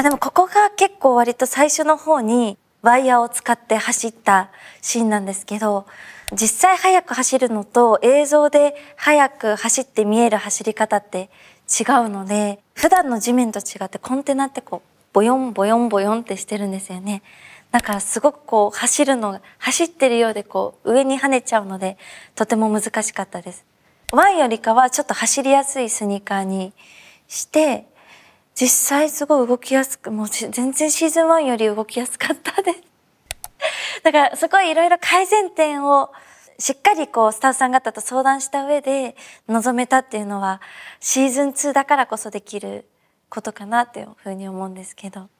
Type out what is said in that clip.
あでもここが結構割と最初の方にワイヤーを使って走ったシーンなんですけど実際速く走るのと映像で速く走って見える走り方って違うので普段の地面と違ってコンテナってこうボヨンボヨンボヨンってしてるんですよね。だからすごくこう走るのが走ってるようでこう上に跳ねちゃうのでとても難しかったです。ワンよりかはちょっと走りやすいスニーカーにして実際すごい動きやすくもう全然シーズン1より動きやすかったです だからすごいいろいろ改善点をしっかりこうスタッフさん方と相談した上で臨めたっていうのはシーズン2だからこそできることかなっていうふうに思うんですけど。